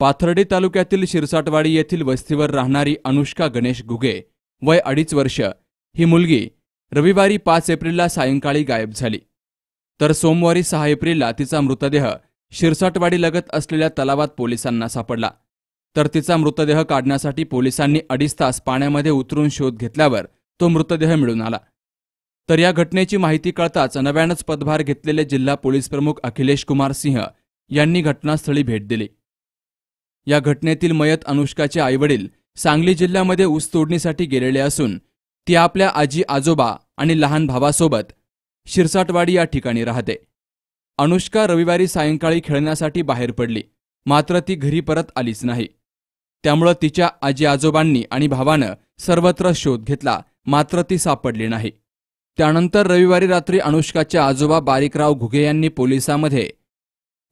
पाथर्डी तालुक्यातील शिरसाटवाडी येथील वस्तीवर राहणारी अनुष्का गणेश घुगे वय अडीच वर्ष ही मुलगी रविवारी पाच एप्रिलला सायंकाळी गायब झाली तर सोमवारी सहा एप्रिलला तिचा मृतदेह शिरसाटवाडीलगत असलेल्या तलावात पोलिसांना सापडला तर तिचा मृतदेह काढण्यासाठी पोलिसांनी अडीच तास पाण्यामध्ये उतरून शोध घेतल्यावर तो मृतदेह मिळून आला तर या घटनेची माहिती कळताच नव्यानंच पदभार घेतलेले जिल्हा पोलीस प्रमुख अखिलेश कुमार सिंह यांनी घटनास्थळी भेट दिली या घटनेतील मयत अनुष्काचे आईवडील सांगली जिल्ह्यामध्ये ऊस तोडणीसाठी गेलेले असून ती आपल्या आजी आजोबा आणि लहान भावासोबत शिरसाटवाडी या ठिकाणी राहते अनुष्का रविवारी सायंकाळी खेळण्यासाठी बाहेर पडली मात्र ती घरी परत आलीच नाही त्यामुळं तिच्या आजी आजोबांनी आणि भावानं सर्वत्र शोध घेतला मात्र ती सापडली नाही त्यानंतर रविवारी रात्री अनुष्काच्या आजोबा बारीकराव घुगे यांनी पोलिसांमध्ये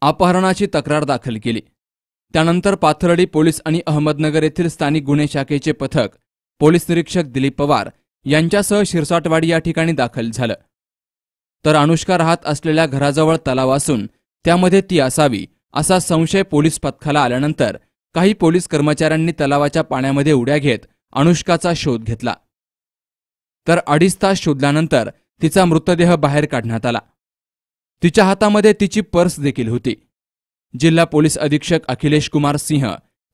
अपहरणाची तक्रार दाखल केली त्यानंतर पाथर्डी पोलीस आणि अहमदनगर येथील स्थानिक गुन्हे शाखेचे पथक पोलीस निरीक्षक दिलीप पवार यांच्यासह शिरसाटवाडी या ठिकाणी दाखल झालं तर अनुष्का राहत असलेल्या घराजवळ तलाव असून त्यामध्ये ती असावी असा संशय पोलीस पथकाला आल्यानंतर काही पोलीस कर्मचाऱ्यांनी तलावाच्या पाण्यामध्ये उड्या घेत अनुष्काचा शोध घेतला तर अडीच तास शोधल्यानंतर तिचा मृतदेह बाहेर काढण्यात आला तिच्या हातामध्ये तिची पर्स देखील होती जिल्हा पोलीस अधीक्षक अखिलेश कुमार सिंह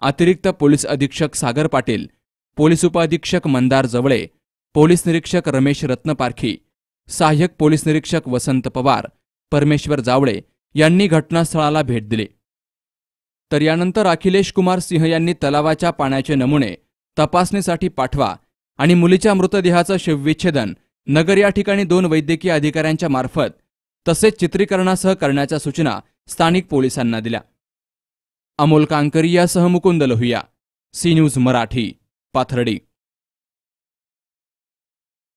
अतिरिक्त पोलीस अधीक्षक सागर पाटील पोलीस उपअधीक्षक मंदार जवळे पोलीस निरीक्षक रमेश रत्नपारखी सहाय्यक पोलीस निरीक्षक वसंत पवार परमेश्वर जावळे यांनी घटनास्थळाला भेट दिली तर यानंतर अखिलेश कुमार सिंह यांनी तलावाच्या पाण्याचे नमुने तपासणीसाठी पाठवा आणि मुलीच्या मृतदेहाचं शिवविच्छेदन नगर या ठिकाणी दोन वैद्यकीय अधिकाऱ्यांच्या मार्फत तसेच चित्रीकरणासह करण्याच्या सूचना स्थानिक पोलिसांना दिला अमोल कांकरियासह मुकुंद लोहिया सी न्यूज मराठी पाथर्डी